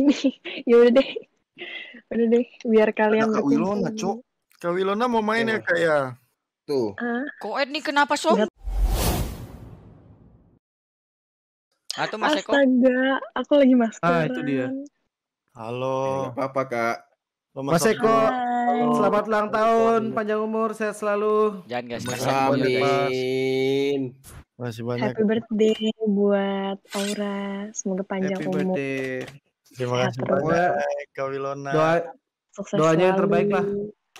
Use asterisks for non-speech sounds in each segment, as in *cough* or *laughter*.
ini yaudah deh udah deh biar kalian Ada Kak Wilona cok Kak Wilona mau main iya. ya, ya kayak tuh ah. kok Ed nih kenapa sob Atau Mas Eko? Astaga, aku lagi masker Ah, itu dia. Halo. Eh, apa-apa, Kak. Mas Eko, selamat ulang tahun, panjang umur, sehat selalu. Jangan guys, amin. Masih banyak. Happy birthday buat Aura, semoga panjang Happy umur. Terima nah, kasih banyak Kak Wilona. Doa, Sukses doanya selalu. yang terbaik lah.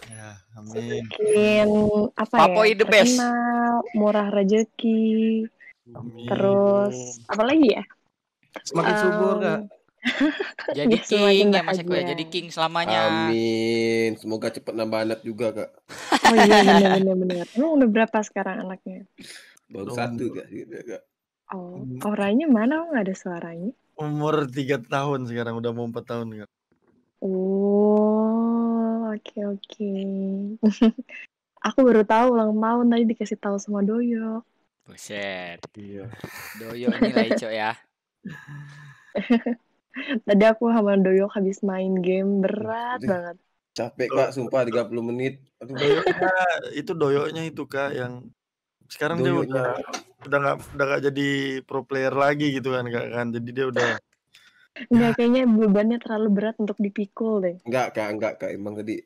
Ya, amin. Semakin apa Papo ya? the best. murah rezeki. Amin. Terus apa lagi ya? Semakin um, subur Kak. *laughs* jadi ya, king ya Mas Eko ya. Jadi king selamanya. Amin. Semoga cepat nambah anak juga Kak. *laughs* Oh iya benar benar Emang udah berapa sekarang anaknya? Baru satu Kak. Gitu, oh, hmm. orangnya mana Enggak oh, ada suaranya? Umur tiga tahun sekarang, udah mau empat tahun kan? Oh, oke okay, oke. Okay. *laughs* Aku baru tahu ulang tahun tadi dikasih tahu sama Doyo. Buset. Iya. Doyo nilai *laughs* cok ya. *laughs* tadi aku sama Doyo habis main game berat banget. Capek Kak, sumpah 30 menit. Aduh, doyo. itu Doyonya itu Kak yang sekarang doyonya. dia udah udah nggak udah gak jadi pro player lagi gitu kan gak kan jadi dia udah ya. *laughs* kayaknya bebannya terlalu berat untuk dipikul deh. nggak kak, nggak kak emang tadi,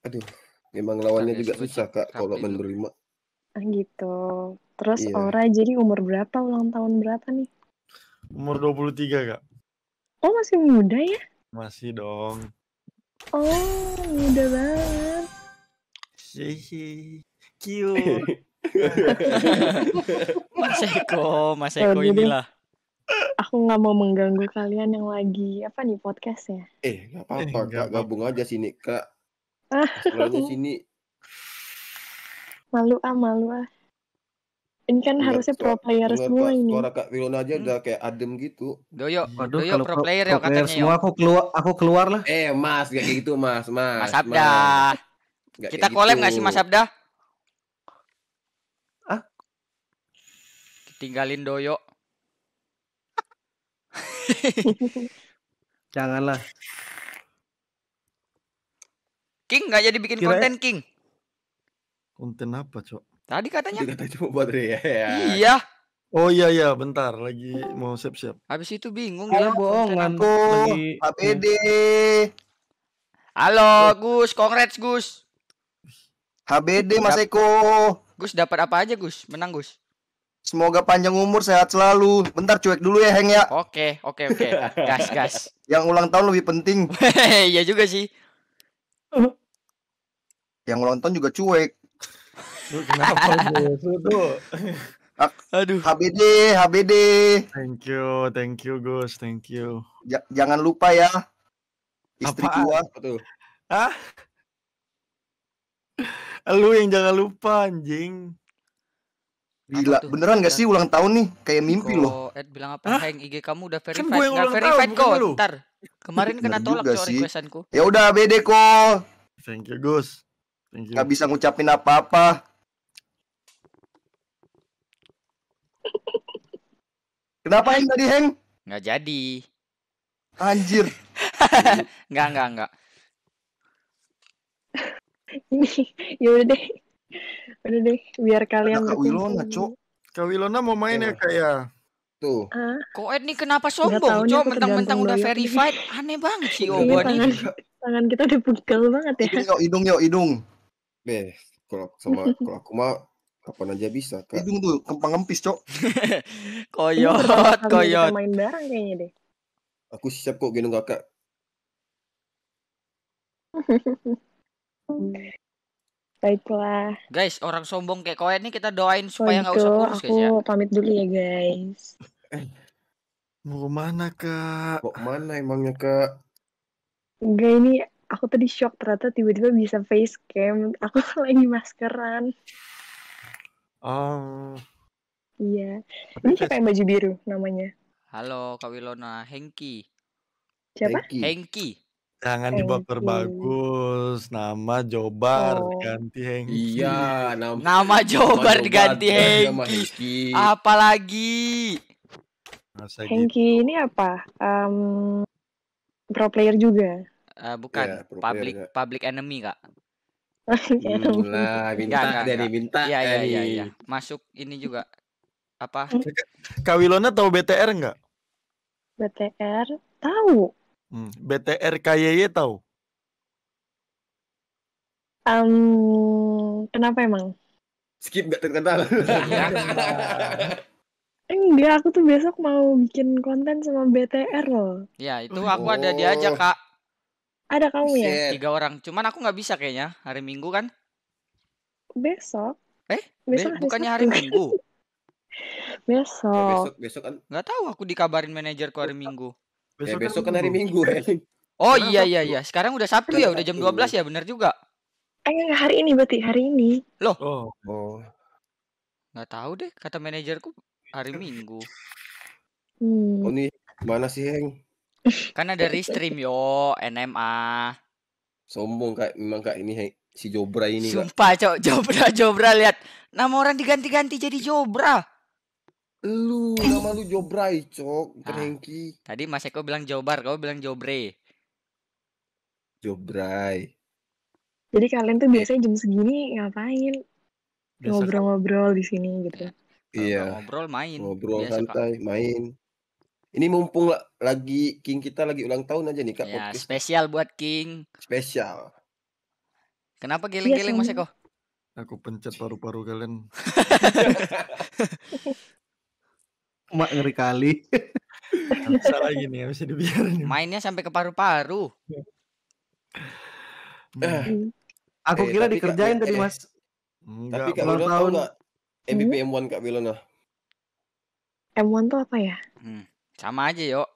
aduh, emang lawannya juga susah kak kalau menerima. Ah gitu. Terus iya. Ora jadi umur berapa ulang tahun berapa nih? Umur 23 kak. Oh masih muda ya? Masih dong. Oh muda banget. sih Cute. *laughs* Mas Eko, Mas Eko oh, inilah. Aku nggak mau mengganggu kalian yang lagi apa nih podcast ya? Eh nggak apa-apa, eh, gak gabung aja sini kak. Ah. Selalu sini. Malu ah, malu ah. Ini kan Lihat, harusnya pro player dengar, semua suara ini. Suara Kak Wilona aja hmm. udah kayak adem gitu. Doyo, Aduh, doyo pro pro player ya katanya. Semua ya. aku keluar aku keluar lah. Eh, Mas, gak kayak gitu, Mas, Mas. Mas Abda. Mas. Kita kolab gitu. gak sih Mas Abda? tinggalin doyo. *laughs* Janganlah. King nggak jadi bikin Kira konten King. Konten apa, Cok? Tadi katanya. Tadi kata coba buat ya. Iya. Oh iya iya, bentar lagi mau siap-siap. Habis itu bingung Halo, dia bohongan aku. Lagi... APD. Halo Gus, congrats Gus. HBD Mas Eko. Gus dapat apa aja Gus? Menang Gus. Semoga panjang umur, sehat selalu. Bentar cuek dulu ya, Heng ya. Oke, oke, oke. Gas, gas. *laughs* Yang ulang tahun lebih penting. *laughs* Iya juga sih. Yang ulang tahun juga cuek. kenapa tuh? Aduh. HBD, HBD. Thank you, thank you Gus, thank you. Ja jangan lupa ya. Istri Apa? tua. tuh. Hah? Lu yang jangan lupa anjing. Gila, tuh? beneran gak sih ulang tahun nih? Kayak mimpi loh. Ed bilang apa? Hah? Hang IG kamu udah kan verified. Kan gue yang ulang tahun, kok. Ntar. Kemarin kena tolak cowok requestanku. Ya udah bede kok. Thank you, Gus. Thank Gak bisa ngucapin apa-apa. Kenapa Hang tadi, Hang? Gak jadi. Anjir. Enggak, *laughs* enggak, enggak. *laughs* Ini udah. deh. Udah deh, biar kalian Ada Kak Wilona, Cok. Kak Wilona mau main ya, iya. ya kayak tuh. Uh, Koed nih kenapa sombong, Cok? Mentang-mentang udah verified. Aneh banget sih iya, Oh, nih. Tangan, tangan kita udah pegel banget ya. Ini yuk, hidung, yuk, hidung. Beh, kalau sama kalau aku mah kapan aja bisa, Kak. Hidung tuh kempang empis Cok. *laughs* koyot, koyot. main bareng kayaknya deh. Aku siap kok gendong kakak. *laughs* Baiklah. Guys, orang sombong kayak kau ini kita doain supaya nggak usah kurus aku guys ya. pamit dulu ya guys. Eh, mau mana kak? Mau mana emangnya kak? Enggak ini aku tadi shock ternyata tiba-tiba bisa face cam. Aku *laughs* lagi maskeran. oh iya. Ini siapa yang baju biru namanya? Halo Kak Wilona, Hengki. Siapa? Hengki. Hengki. Jangan dibakar bagus, nama Jobar oh. ganti Hengki. Iya, nama, nama Jobar diganti Hengki. Apalagi gitu. Hengki gitu. ini apa? Um, pro player juga. Uh, bukan iya, yeah, public juga. public enemy kak. nah, minta gak, dari minta ya, Ya, ya, ya. Masuk ini juga apa? Hmm. Kawilona tahu BTR nggak? BTR tahu. Hmm. BTR KYY tahu? Um, kenapa emang? Skip gak terkenal. *laughs* Enggak, aku tuh besok mau bikin konten sama BTR loh. Ya, itu oh. aku oh. ada diajak, Kak. Ada kamu Shit. ya? Tiga orang. Cuman aku nggak bisa kayaknya. Hari Minggu kan? Besok. Eh? Besok Be bukannya hari Minggu? *laughs* besok. Ya, besok. Besok kan? Gak tau, aku dikabarin manajer manajerku hari Minggu. Besok, ya, besok kan, kan hari Minggu ya. *laughs* Oh iya iya iya. Sekarang udah Sabtu ya, udah jam 12 iya, iya. ya, benar juga. Eh hari ini berarti hari ini. Loh. Oh. oh. Nggak tahu deh, kata manajerku hari Minggu. Hmm. Oh nih, mana sih Heng? Kan ada restream yo, NMA. Sombong kak, memang kak ini Heng. Si Jobra ini. Sumpah, Cok. Jobra, Jobra lihat. Nama orang diganti-ganti jadi Jobra. Lu nama lu Jobrai, cok, ah, bukan Tadi Mas Eko bilang Jobar, kau bilang Jobre. Jobrai. Jadi kalian tuh biasanya jam segini ngapain? Ngobrol-ngobrol di sini gitu. Iya. iya. Ngobrol main. Ngobrol Biasa, santai, main. Ini mumpung lagi King kita lagi ulang tahun aja nih Kak. Ya, spesial buat King. Spesial. Kenapa iya giling-giling ya, Mas Eko? Aku pencet paru-paru kalian. *laughs* Mak ngeri kali. Salah gini ya bisa dibiarin. Mainnya sampai ke paru-paru. Nah. Eh, hmm. aku eh, kira dikerjain eh, tadi eh, Mas. Enggak, tapi kalau tahun... tahu MBP M1 Kak Wilona? M1 tuh apa ya? Hmm, sama aja yuk.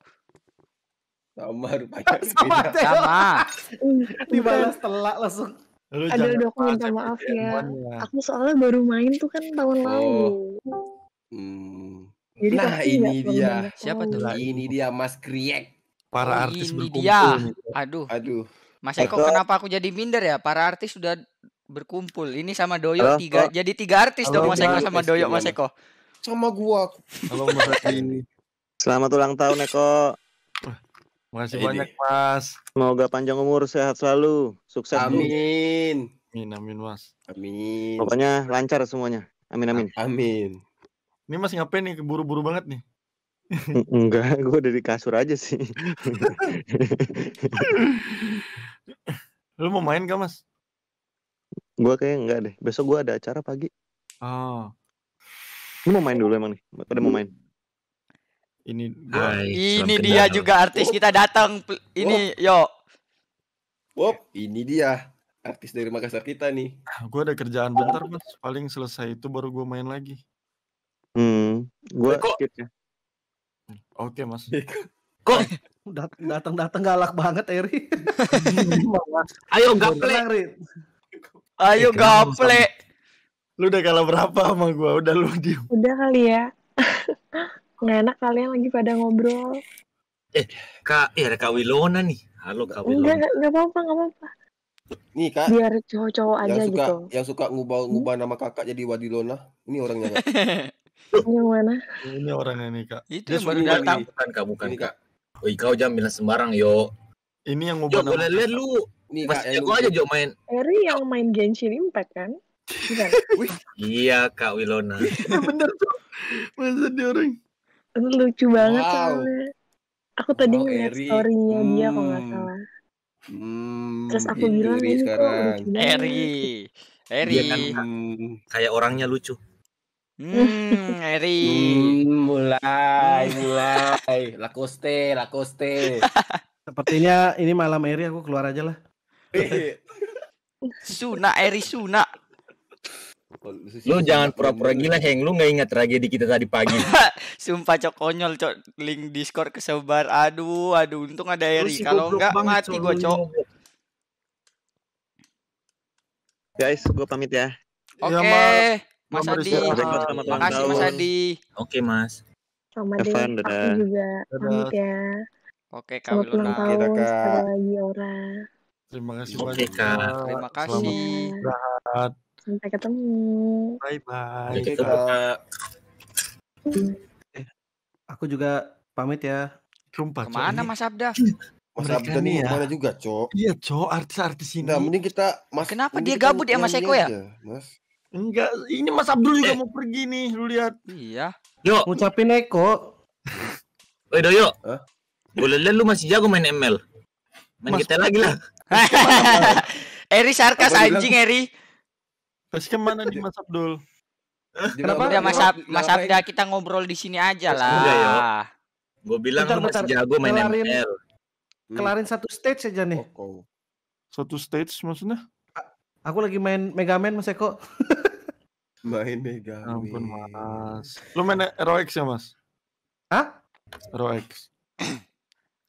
Sama rupanya. *laughs* sama. Aja, sama. Hmm, Dibalas telak langsung. Ada dok minta maaf ya. ya. Aku soalnya baru main tuh kan tahun oh. lalu. Hmm. Jadi nah ini dia. Siapa tuh? Ini dia Mas Kriek. Para oh, artis berkumpul. Dia. Aduh. Aduh. Mas Eko kenapa aku jadi minder ya? Para artis sudah berkumpul. Ini sama Doyok tiga. Jadi tiga artis Halo, dong Mas Eko sama Doyok Mas Eko. Sama gua. Halo Mas ini. *laughs* Selamat ulang tahun Eko. Makasih banyak Mas. Semoga panjang umur, sehat selalu, sukses. Amin. Amin amin Mas. Amin. Pokoknya lancar semuanya. Amin amin. Amin. Ini Mas ngapain nih buru-buru banget nih? Enggak, *laughs* gue dari kasur aja sih. *laughs* Lu mau main gak Mas? Gue kayak enggak deh. Besok gue ada acara pagi. Oh. Lu mau main dulu emang nih? Pada mau main? Ini gua... Hai, ini dia kenal. juga artis kita datang. Ini Wop. yo. Wop, ini dia artis dari Makassar kita nih. Gue ada kerjaan bentar mas, paling selesai itu baru gue main lagi. Hmm, gue eh, kok... skip ya. Oke mas. *laughs* Iya. Kok datang datang galak banget Eri. *laughs* Ayo gaple. Ayo gaple. Lu udah kalah berapa sama gue? Udah lu diem. Udah kali ya. *laughs* Nggak enak kalian lagi pada ngobrol. Eh, Kak, ya Kak Wilona nih. Halo Kak Wilona. Enggak, enggak apa-apa, enggak apa-apa. Nih kak Biar cowok-cowok aja suka, gitu Yang suka ngubah-ngubah nama kakak jadi Wadilona Ini orangnya kak yang mana? Ini orangnya nih kak. Itu yang baru datang. Bukan kak, bukan kak. Oh kau jangan bilang sembarang yo. Ini yang ngubah. Jo boleh lihat lu. Nih kak, Mas ya, jago aja Jo main. Eri yang main Genshin Impact kan? *laughs* iya kak Wilona. *laughs* Bener tuh. Masa dia orang. Lucu banget wow. soalnya. Aku tadi oh, ngeliat story-nya hmm. dia kalau nggak salah. Hmm, Terus aku gitu, bilang ini kok Eri. Eri. Dia kan, hmm. kayak orangnya lucu. Hmm, Eri. Hmm, mulai, hmm. mulai. Lakoste, Lakoste. *laughs* Sepertinya ini malam Eri aku keluar aja lah. *laughs* Suna, Eri Suna. Lu jangan pura-pura gila, Heng. Lu nggak ingat tragedi kita tadi pagi. *laughs* Sumpah cok konyol, cok. Link Discord kesebar. Aduh, aduh. Untung ada Eri. Kalau enggak mati gua, cok. Guys, gue pamit ya. Oke. Okay. Iya, Mas Adi. Makasih Mas Adi. Oke, Mas. Sama Evan, dadah. Aku juga. Pamit ya. Oke, Kak ulang Kita sekali lagi ora. Terima kasih Oke, banyak. Kak. Terima kasih. Selamat Sampai ketemu. Bye bye. Kita Kak. Eh, aku juga pamit ya. Rumpa, Kemana Mas Abda? Mas Abda nih ya. mana juga, Cok? Iya, Cok, artis-artis ini. Nah, mending kita Mas Kenapa dia gabut ya Mas Eko ya? Mas. Enggak, ini Mas Abdul juga eh. mau pergi nih, lu lihat. Iya. Yuk, ngucapin Eko. *laughs* Woi Doyo. Huh? Boleh lihat lu masih jago main ML. Main Mas... kita lagi lah. *laughs* Eri sarkas anjing Eri. Terus kemana nih Mas Abdul? Kenapa? Udah Mas, Ab Mas Abda kita ngobrol di sini aja lah. ya. Gue bilang bentar, lu masih jago main ML. Kelarin satu stage aja nih. Oh, oh. Satu stage maksudnya? Aku lagi main Mega Man Mas Eko. *laughs* main Mega ya Man. Ampun Mas. Lu main ROX ya Mas? Hah? ROX. *clears throat*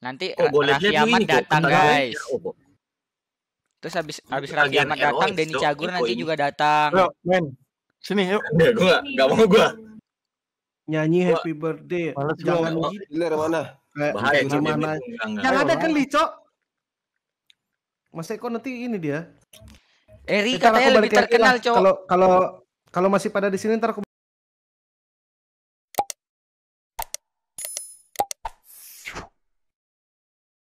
Nanti oh, eh, Raffi Ahmad datang kok. guys. Oh, Terus habis habis Raffi Ahmad datang Denny Cagur nanti juga datang. Bro, men. Sini yuk. Udah gua enggak mau gua. Nyanyi happy birthday. Males jangan oh, gila gitu. mana? Bahaya gimana? Yang ada kali, Cok. Mas Eko nanti ini dia. Eri eh, katanya lebih terkenal, cowok. Kalau kalau kalau masih pada di sini ntar aku